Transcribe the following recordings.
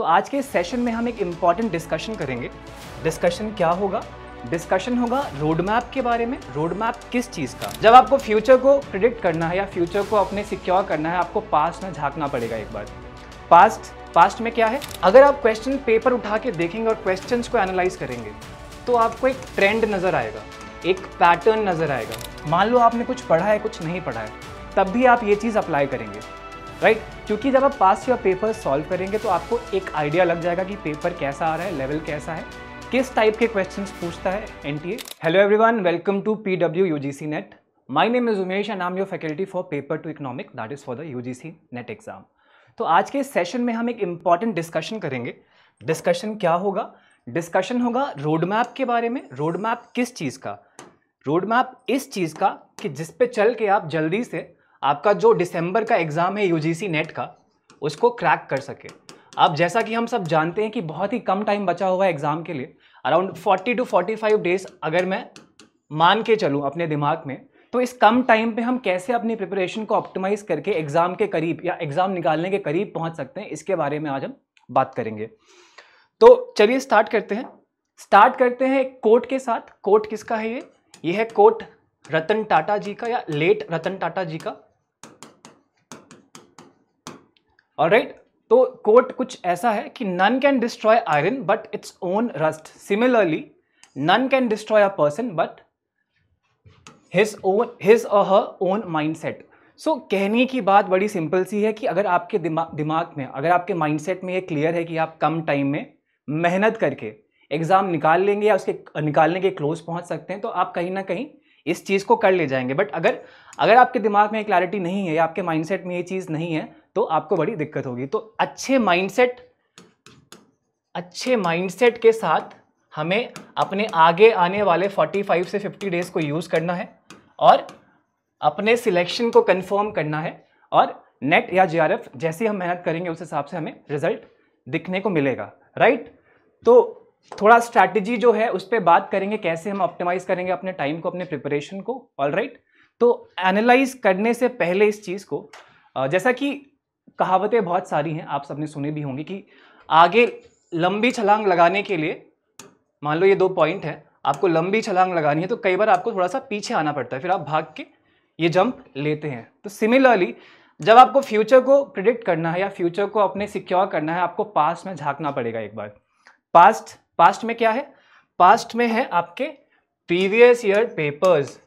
तो आज के सेशन में हम एक इम्पॉर्टेंट डिस्कशन करेंगे डिस्कशन क्या होगा डिस्कशन होगा रोड मैप के बारे में रोड मैप किस चीज़ का जब आपको फ्यूचर को प्रिडिक्ट करना है या फ्यूचर को अपने सिक्योर करना है आपको पास्ट में झांकना पड़ेगा एक बार पास्ट पास्ट में क्या है अगर आप क्वेश्चन पेपर उठा के देखेंगे और क्वेश्चंस को एनालाइज करेंगे तो आपको एक ट्रेंड नज़र आएगा एक पैटर्न नज़र आएगा मान लो आपने कुछ पढ़ा है कुछ नहीं पढ़ा है तब भी आप ये चीज़ अप्लाई करेंगे राइट right? क्योंकि जब आप पास या पेपर सॉल्व करेंगे तो आपको एक आइडिया लग जाएगा कि पेपर कैसा आ रहा है लेवल कैसा है किस टाइप के क्वेश्चन पूछता है N T A hello everyone welcome to P W U G C net my name is Umesh and am your faculty for paper two economic that is for the U G C net exam तो आज के session में हम एक important discussion करेंगे discussion क्या होगा discussion होगा रोड मैप के बारे में रोड मैप किस चीज़ का रोड मैप इस चीज़ का कि जिस पे चल के आप जल्दी से आपका जो दिसंबर का एग्ज़ाम है यूजीसी नेट का उसको क्रैक कर सके अब जैसा कि हम सब जानते हैं कि बहुत ही कम टाइम बचा हुआ है एग्ज़ाम के लिए अराउंड 40 टू 45 डेज अगर मैं मान के चलूँ अपने दिमाग में तो इस कम टाइम पे हम कैसे अपनी प्रिपरेशन को ऑप्टिमाइज़ करके एग्ज़ाम के करीब या एग्ज़ाम निकालने के करीब पहुँच सकते हैं इसके बारे में आज हम बात करेंगे तो चलिए स्टार्ट करते हैं स्टार्ट करते हैं कोट के साथ कोट किसका है ये ये है कोट रतन टाटा जी का या लेट रतन टाटा जी का राइट तो कोट कुछ ऐसा है कि none can destroy iron but its own rust similarly none can destroy a person but his own his और her own mindset so कहने की बात बड़ी सिंपल सी है कि अगर आपके दिमा दिमाग में अगर आपके माइंडसेट में ये क्लियर है कि आप कम टाइम में मेहनत करके एग्ज़ाम निकाल लेंगे या उसके निकालने के क्लोज पहुंच सकते हैं तो आप कहीं ना कहीं इस चीज़ को कर ले जाएंगे बट अगर अगर आपके दिमाग में क्लैरिटी नहीं है या आपके माइंडसेट में ये चीज़ नहीं है तो आपको बड़ी दिक्कत होगी तो अच्छे माइंडसेट अच्छे माइंडसेट के साथ हमें अपने आगे आने वाले 45 से 50 डेज को यूज़ करना है और अपने सिलेक्शन को कंफर्म करना है और नेट या जे जैसी हम मेहनत करेंगे उस हिसाब से हमें रिजल्ट दिखने को मिलेगा राइट तो थोड़ा स्ट्रैटेजी जो है उस पर बात करेंगे कैसे हम ऑप्टिमाइज़ करेंगे अपने टाइम को अपने प्रिपरेशन को ऑल राइट तो एनालाइज करने से पहले इस चीज़ को जैसा कि कहावतें बहुत सारी हैं आप सबने सुनी भी होंगी कि आगे लंबी छलांग लगाने के लिए मान लो ये दो पॉइंट है आपको लंबी छलांग लगानी है तो कई बार आपको थोड़ा सा पीछे आना पड़ता है फिर आप भाग के ये जंप लेते हैं तो सिमिलरली जब आपको फ्यूचर को प्रिडिक्ट करना है या फ्यूचर को अपने सिक्योर करना है आपको पास्ट में झांकना पड़ेगा एक बार पास्ट पास्ट में क्या है पास्ट में है आपके प्रीवियस ईयर पेपर्स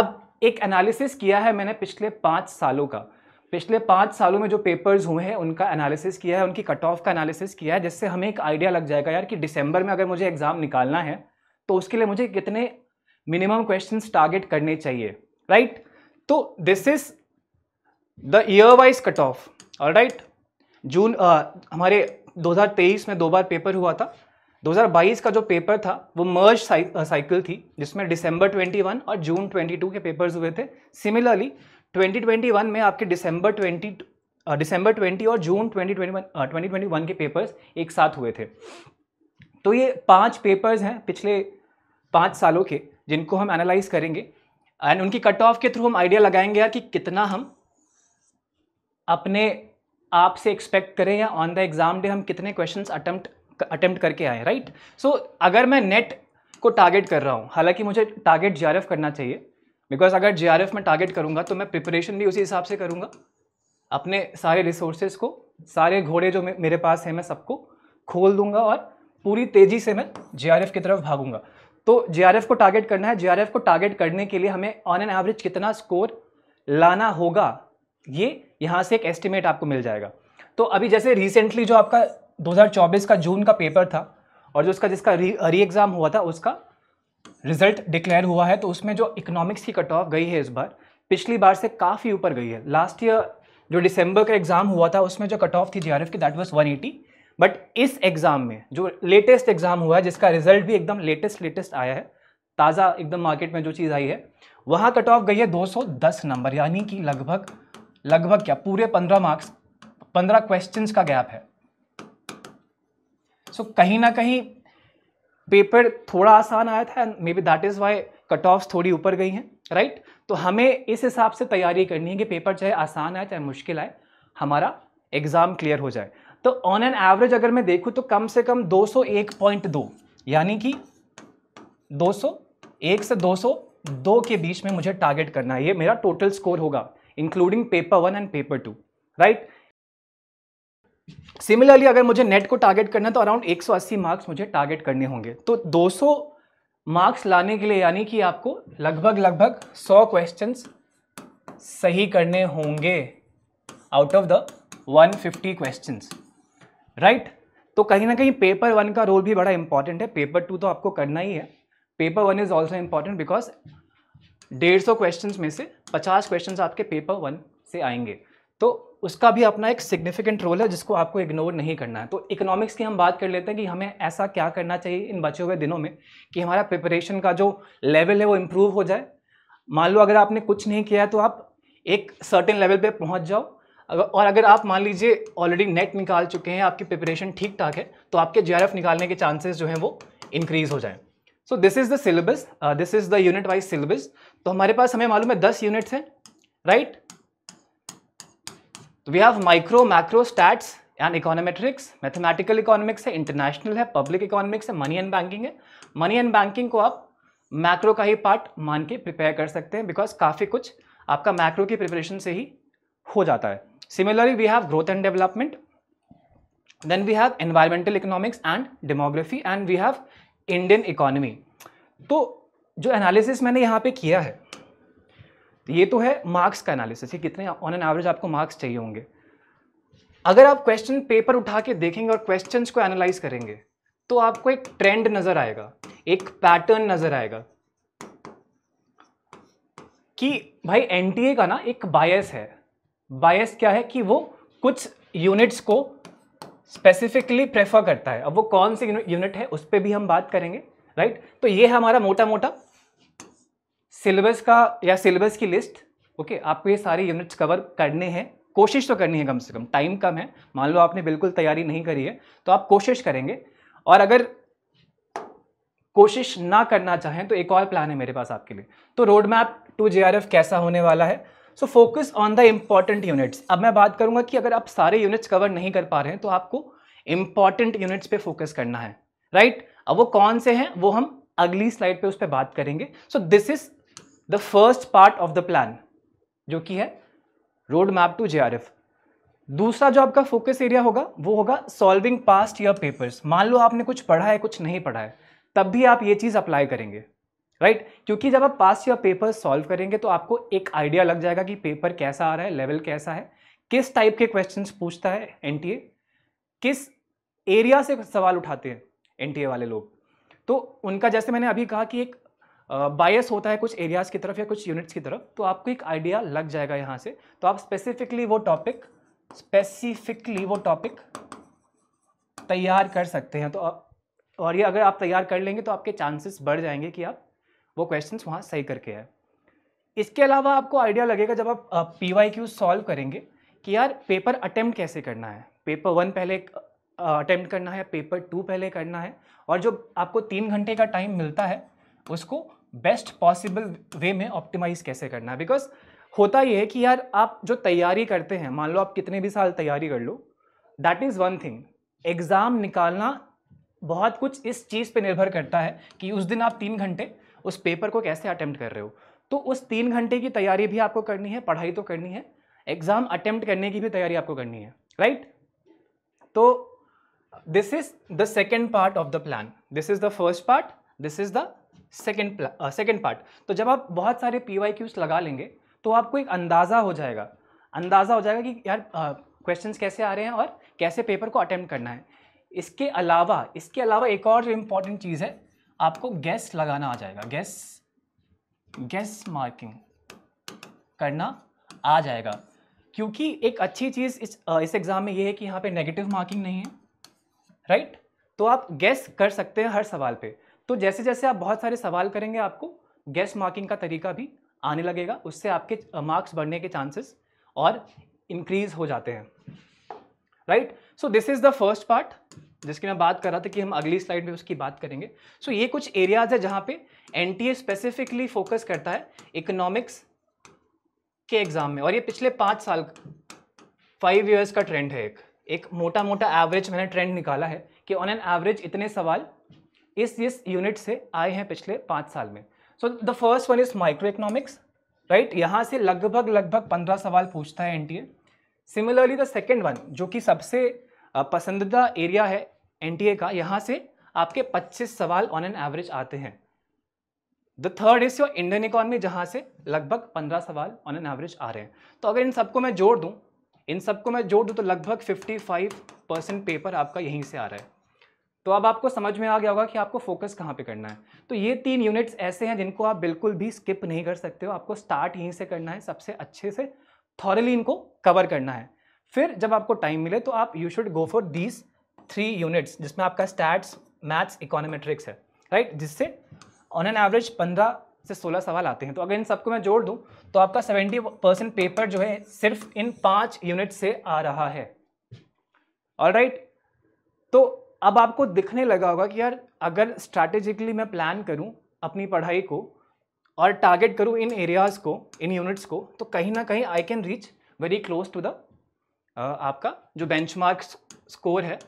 अब एक एनालिसिस किया है मैंने पिछले पाँच सालों का पिछले पाँच सालों में जो पेपर्स हुए हैं उनका एनालिसिस किया है उनकी कट ऑफ का एनालिसिस किया है जिससे हमें एक आइडिया लग जाएगा यार कि दिसंबर में अगर मुझे एग्ज़ाम निकालना है तो उसके लिए मुझे कितने मिनिमम क्वेश्चन टारगेट करने चाहिए राइट right? तो this is the year wise cut off और राइट जून आ, हमारे 2023 में दो बार पेपर हुआ था 2022 का जो पेपर था वो मर्ज साइकिल थी जिसमें डिसम्बर 21 और जून 22 के पेपर्स हुए थे सिमिलरली 2021 में आपके दिसंबर 20 दिसंबर 20 और जून 2021 2021 के पेपर्स एक साथ हुए थे तो ये पांच पेपर्स हैं पिछले पाँच सालों के जिनको हम एनालाइज करेंगे एंड उनकी कट ऑफ के थ्रू हम आइडिया लगाएंगे कि कितना हम अपने आप से एक्सपेक्ट करें या ऑन द एग्जाम डे हम कितने क्वेश्चन अटैम्प्ट अटम्प्ट करके आए राइट सो अगर मैं नेट को टारगेट कर रहा हूँ हालांकि मुझे टारगेट जी करना चाहिए बिकॉज अगर जे में टारगेट करूँगा तो मैं प्रिपरेशन भी उसी हिसाब से करूँगा अपने सारे रिसोर्सेज को सारे घोड़े जो मेरे पास हैं मैं सबको खोल दूंगा और पूरी तेज़ी से मैं जे की तरफ भागूंगा तो जे को टारगेट करना है जे को टारगेट करने के लिए हमें ऑन एन एवरेज कितना स्कोर लाना होगा ये यहाँ से एक एस्टिमेट आपको मिल जाएगा तो अभी जैसे रिसेंटली जो आपका 2024 का जून का पेपर था और जो उसका जिसका री री एग्ज़ाम हुआ था उसका रिजल्ट डिक्लेयर हुआ है तो उसमें जो इकोनॉमिक्स की कट ऑफ गई है इस बार पिछली बार से काफ़ी ऊपर गई है लास्ट ईयर जो दिसंबर का एग्ज़ाम हुआ था उसमें जो कट ऑफ थी जी की दैट वॉज वन बट इस एग्ज़ाम में जो लेटेस्ट एग्ज़ाम हुआ है जिसका रिजल्ट भी एकदम लेटेस्ट लेटेस्ट आया है ताज़ा एकदम मार्केट में जो चीज़ आई है वहाँ कट ऑफ गई है 210 नंबर यानी कि लगभग लगभग क्या पूरे 15 मार्क्स 15 क्वेश्चंस का गैप है सो so, कहीं ना कहीं पेपर थोड़ा आसान आया था maybe that is why cut off थोड़ी ऊपर गई हैं राइट right? तो हमें इस हिसाब से तैयारी करनी है कि पेपर चाहे आसान आए चाहे मुश्किल आए हमारा एग्ज़ाम क्लियर हो जाए तो ऑन एन एवरेज अगर मैं देखूँ तो कम से कम 201.2 यानी कि 201 से 202 के बीच में मुझे टारगेट करना है ये मेरा टोटल स्कोर होगा including paper one and paper two right similarly अगर मुझे नेट को टारगेट करना है तो अराउंड 180 मार्क्स मुझे टारगेट करने होंगे तो 200 मार्क्स लाने के लिए यानी कि आपको लगभग लगभग 100 क्वेश्चंस सही करने होंगे out of the 150 questions right तो कहीं ना कहीं पेपर वन का रोल भी बड़ा इंपॉर्टेंट है पेपर टू तो आपको करना ही है paper one is also important because डेढ़ सौ क्वेश्चन में से पचास क्वेश्चन आपके पेपर वन से आएंगे तो उसका भी अपना एक सिग्निफिकेंट रोल है जिसको आपको इग्नोर नहीं करना है तो इकोनॉमिक्स की हम बात कर लेते हैं कि हमें ऐसा क्या करना चाहिए इन बचे हुए दिनों में कि हमारा प्रिपरेशन का जो लेवल है वो इम्प्रूव हो जाए मान लो अगर आपने कुछ नहीं किया है तो आप एक सर्टेन लेवल पे पहुंच जाओ और अगर आप मान लीजिए ऑलरेडी नेट निकाल चुके हैं आपकी प्रिपरेशन ठीक ठाक है तो आपके जे निकालने के चांसेस जो हैं वो इंक्रीज़ हो जाएँ so this is the syllabus this is the unit wise syllabus तो हमारे पास हमें मालूम है दस यूनिट्स हैं राइट right? तो we have micro macro stats and econometrics mathematical economics है इंटरनेशनल है पब्लिक इकोनॉमिक्स है मनी एंड बैंकिंग है मनी एंड बैंकिंग को आप मैक्रो का ही पार्ट मान के प्रिपेयर कर सकते हैं बिकॉज काफ़ी कुछ आपका मैक्रो की प्रिपरेशन से ही हो जाता है similarly we have growth and development then we have environmental economics and demography and we have Indian economy तो जो एनालिसिस मैंने यहाँ पे किया है ये तो है मार्क्स का एनालिसिस ये कितने ऑन एन एवरेज आपको मार्क्स चाहिए होंगे अगर आप क्वेश्चन पेपर उठा के देखेंगे और क्वेश्चन को एनालाइज करेंगे तो आपको एक ट्रेंड नज़र आएगा एक पैटर्न नज़र आएगा कि भाई एन का ना एक बायस है बायस क्या है कि वो कुछ यूनिट्स को स्पेसिफिकली प्रेफर करता है अब वो कौन सी यूनिट है उस पर भी हम बात करेंगे राइट तो ये है हमारा मोटा मोटा सिलेबस का या सिलेबस की लिस्ट ओके आपको ये सारे यूनिट्स कवर करने हैं कोशिश तो करनी है कम से कम टाइम कम है मान लो आपने बिल्कुल तैयारी नहीं करी है तो आप कोशिश करेंगे और अगर कोशिश ना करना चाहें तो एक और प्लान है मेरे पास आपके लिए तो रोड मैप टू जे कैसा होने वाला है so focus on the important units अब मैं बात करूंगा कि अगर आप सारे यूनिट्स कवर नहीं कर पा रहे हैं तो आपको इम्पॉर्टेंट यूनिट्स पे फोकस करना है राइट right? अब वो कौन से हैं वो हम अगली स्लाइड पे उस पर बात करेंगे so this is the first part of the plan जो कि है रोड मैप टू जे दूसरा जो आपका फोकस एरिया होगा वो होगा सॉल्विंग पास्ट या पेपर्स मान लो आपने कुछ पढ़ा है कुछ नहीं पढ़ा है तब भी आप ये चीज़ अप्लाई करेंगे राइट right? क्योंकि जब आप पास्ट या पेपर सॉल्व करेंगे तो आपको एक आइडिया लग जाएगा कि पेपर कैसा आ रहा है लेवल कैसा है किस टाइप के क्वेश्चन पूछता है एन किस एरिया से सवाल उठाते हैं एन वाले लोग तो उनका जैसे मैंने अभी कहा कि एक बायस होता है कुछ एरियाज़ की तरफ या कुछ यूनिट्स की तरफ तो आपको एक आइडिया लग जाएगा यहाँ से तो आप स्पेसिफिकली वो टॉपिक स्पेसिफिकली वो टॉपिक तैयार कर सकते हैं तो और ये अगर आप तैयार कर लेंगे तो आपके चांसेस बढ़ जाएंगे कि आप वो क्वेश्चंस वहाँ सही करके आए इसके अलावा आपको आइडिया लगेगा जब आप पी वाई क्यू सॉल्व करेंगे कि यार पेपर अटैम्प्ट कैसे करना है पेपर वन पहले अटैम्प्ट करना है पेपर टू पहले करना है और जो आपको तीन घंटे का टाइम मिलता है उसको बेस्ट पॉसिबल वे में ऑप्टिमाइज कैसे करना है बिकॉज होता ये है कि यार आप जो तैयारी करते हैं मान लो आप कितने भी साल तैयारी कर लो that is one thing exam निकालना बहुत कुछ इस चीज़ पे निर्भर करता है कि उस दिन आप तीन घंटे उस पेपर को कैसे अटैम्प्ट कर रहे हो तो उस तीन घंटे की तैयारी भी आपको करनी है पढ़ाई तो करनी है एग्ज़ाम अटैम्प्ट करने की भी तैयारी आपको करनी है राइट तो this is the second part of the plan this is the first part this is the second second part तो जब आप बहुत सारे पी वाई क्यूज लगा लेंगे तो आपको एक अंदाज़ा हो जाएगा अंदाज़ा हो जाएगा कि यार क्वेश्चन uh, कैसे आ रहे हैं और कैसे पेपर को अटैम्प्ट करना है इसके अलावा इसके अलावा एक और इम्पॉर्टेंट चीज़ है आपको गैस लगाना आ जाएगा गैस गैस मार्किंग करना आ जाएगा क्योंकि एक अच्छी चीज़ इस uh, इस एग्ज़ाम में ये है कि यहाँ पे नेगेटिव मार्किंग नहीं है राइट तो आप गैस कर सकते हैं हर सवाल पे तो जैसे जैसे आप बहुत सारे सवाल करेंगे आपको गैस मार्किंग का तरीका भी आने लगेगा उससे आपके मार्क्स बढ़ने के चांसेस और इंक्रीज हो जाते हैं right so this is the first part जिसकी मैं बात कर रहा था कि हम अगली स्लाइड में उसकी बात करेंगे सो so, ये कुछ एरियाज है जहाँ पे एन स्पेसिफिकली फोकस करता है इकोनॉमिक्स के एग्ज़ाम में और ये पिछले पाँच साल फाइव ईयर्स का ट्रेंड है एक एक मोटा मोटा एवरेज मैंने ट्रेंड निकाला है कि ऑन एन एवरेज इतने सवाल इस इस यूनिट से आए हैं पिछले पाँच साल में so the first one is micro economics right यहाँ से लगभग लगभग पंद्रह सवाल पूछता है and similarly the second one जो कि सबसे पसंदीदा एरिया है एन का यहाँ से आपके 25 सवाल ऑन एन एवरेज आते हैं the third is your Indian economy जहाँ से लगभग 15 सवाल ऑन एन एवरेज आ रहे हैं तो अगर इन सबको मैं जोड़ दूँ इन सबको मैं जोड़ दूँ तो लगभग 55 परसेंट पेपर आपका यहीं से आ रहा है तो अब आपको समझ में आ गया होगा कि आपको फोकस कहाँ पे करना है तो ये तीन यूनिट्स ऐसे हैं जिनको आप बिल्कुल भी स्किप नहीं कर सकते हो आपको स्टार्ट यहीं से करना है सबसे अच्छे से थॉरली इनको कवर करना है फिर जब आपको टाइम मिले तो आप you should go for these three units जिसमें आपका स्टैट्स मैथ्स इकोनोमेट्रिक्स है राइट जिससे ऑन एन एवरेज पंद्रह से सोलह सवाल आते हैं तो अगर इन सबको मैं जोड़ दूँ तो आपका सेवेंटी परसेंट पेपर जो है सिर्फ इन पाँच यूनिट से आ रहा है ऑल राइट तो अब आपको दिखने लगा होगा कि यार अगर स्ट्रैटेजिकली मैं प्लान करूं अपनी पढ़ाई को और टारगेट करूं इन एरियाज़ को इन यूनिट्स को तो कहीं ना कहीं I can reach very close to the आपका जो बेंचमार्क स्कोर है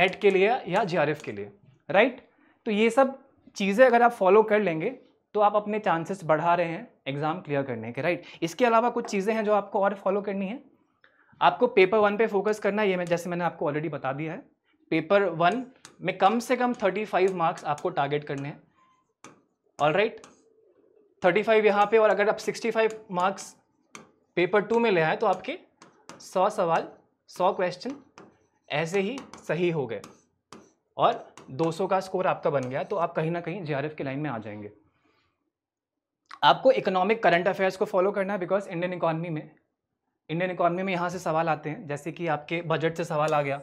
नेट के लिए या जे के लिए राइट right? तो ये सब चीज़ें अगर आप फॉलो कर लेंगे तो आप अपने चांसेस बढ़ा रहे हैं एग्ज़ाम क्लियर करने के राइट right? इसके अलावा कुछ चीज़ें हैं जो आपको और फॉलो करनी है आपको पेपर वन पे फोकस करना है ये मैं जैसे मैंने आपको ऑलरेडी बता दिया है पेपर वन में कम से कम थर्टी फाइव मार्क्स आपको टारगेट करने हैं ऑल राइट थर्टी फाइव यहाँ पे और अगर आप sixty five marks paper two में ले आए तो आपके सौ सवाल सौ क्वेश्चन ऐसे ही सही हो गए और 200 का स्कोर आपका बन गया तो आप कहीं ना कहीं जे के लाइन में आ जाएंगे आपको इकोनॉमिक करंट अफेयर्स को फॉलो करना है बिकॉज इंडियन इकोनॉमी में इंडियन इकोनॉमी में यहाँ से सवाल आते हैं जैसे कि आपके बजट से सवाल आ गया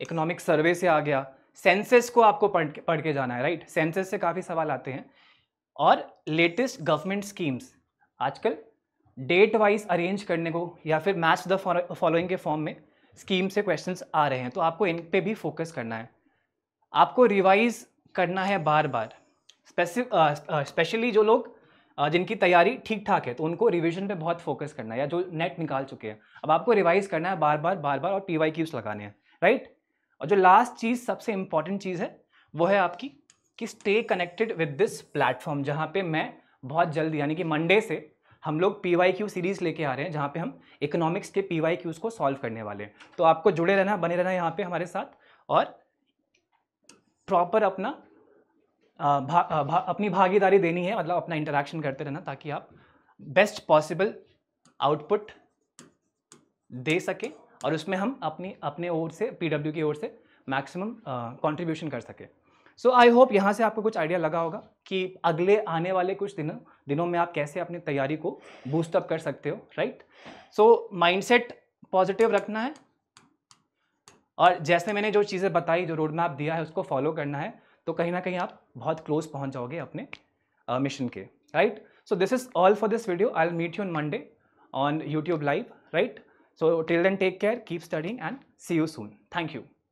इकोनॉमिक सर्वे से आ गया सेंसेस को आपको पढ़ के पढ़ के जाना है राइट सेंसेस से काफ़ी सवाल आते हैं और लेटेस्ट गवर्नमेंट स्कीम्स आजकल डेट वाइज अरेंज करने को या फिर मैच द फॉलोइंग के फॉर्म में स्कीम से क्वेश्चंस आ रहे हैं तो आपको इन पे भी फोकस करना है आपको रिवाइज करना है बार बार स्पेशली जो लोग जिनकी तैयारी ठीक ठाक है तो उनको रिविजन पे बहुत फोकस करना है या जो नेट निकाल चुके हैं अब आपको रिवाइज करना है बार बार बार बार और पी वाई क्यूज लगाने हैं राइट और जो लास्ट चीज़ सबसे इंपॉर्टेंट चीज़ है वो है आपकी कि stay connected with this platform जहाँ पे मैं बहुत जल्द यानी कि मंडे से हम लोग पी वाई क्यू सीरीज़ लेके आ रहे हैं जहाँ पे हम इकोनॉमिक्स के पी वाई क्यूज़ को सॉल्व करने वाले हैं तो आपको जुड़े रहना बने रहना यहाँ पे हमारे साथ और प्रॉपर अपना भा, भा, अपनी भागीदारी देनी है मतलब अपना इंटरेक्शन करते रहना ताकि आप बेस्ट पॉसिबल आउटपुट दे सके और उसमें हम अपनी अपने ओर से पीडब्ल्यू की ओर से मैक्सिमम कंट्रीब्यूशन कर सके सो आई होप यहाँ से आपको कुछ आइडिया लगा होगा कि अगले आने वाले कुछ दिनों दिनों में आप कैसे अपनी तैयारी को बूस्टअप कर सकते हो राइट सो माइंडसेट पॉजिटिव रखना है और जैसे मैंने जो चीज़ें बताई जो रोड मैप दिया है उसको फॉलो करना है तो कहीं ना कहीं आप बहुत क्लोज पहुंच जाओगे अपने मिशन के right so this is all for this video I'll meet you in Monday on YouTube live right so till then take care keep studying and see you soon thank you